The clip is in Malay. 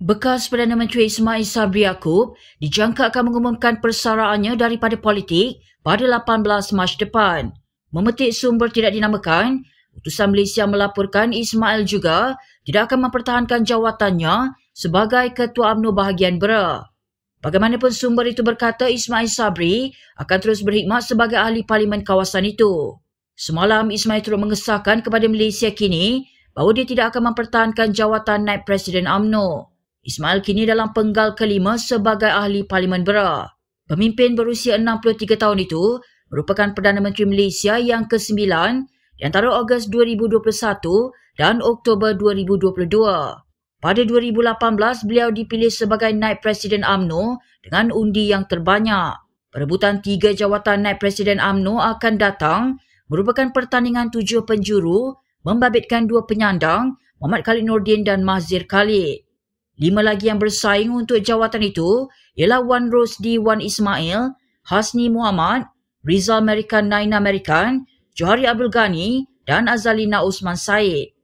Bekas Perdana Menteri Ismail Sabri Yaakob dijangka akan mengumumkan persaraannya daripada politik pada 18 Mac depan. Memetik sumber tidak dinamakan, Utusan Malaysia melaporkan Ismail juga tidak akan mempertahankan jawatannya sebagai Ketua UMNO bahagian Bera. Bagaimanapun sumber itu berkata Ismail Sabri akan terus berkhidmat sebagai ahli parlimen kawasan itu. Semalam Ismail turut mengesahkan kepada Malaysia kini bahawa dia tidak akan mempertahankan jawatan naib presiden UMNO. Ismail kini dalam penggal kelima sebagai ahli Parlimen Bera. Pemimpin berusia 63 tahun itu merupakan Perdana Menteri Malaysia yang ke-9 antara Ogos 2021 dan Oktober 2022. Pada 2018, beliau dipilih sebagai Naib Presiden AMNO dengan undi yang terbanyak. Perebutan tiga jawatan Naib Presiden AMNO akan datang merupakan pertandingan tujuh penjuru membabitkan dua penyandang, Muhammad Khalid Nordin dan Mazir Khalid. Lima lagi yang bersaing untuk jawatan itu ialah Wan Rosdi Wan Ismail, Hasni Muhammad, Rizal Amerikan Nain Amerikan, Johari Abdul Ghani dan Azalina Usman Said.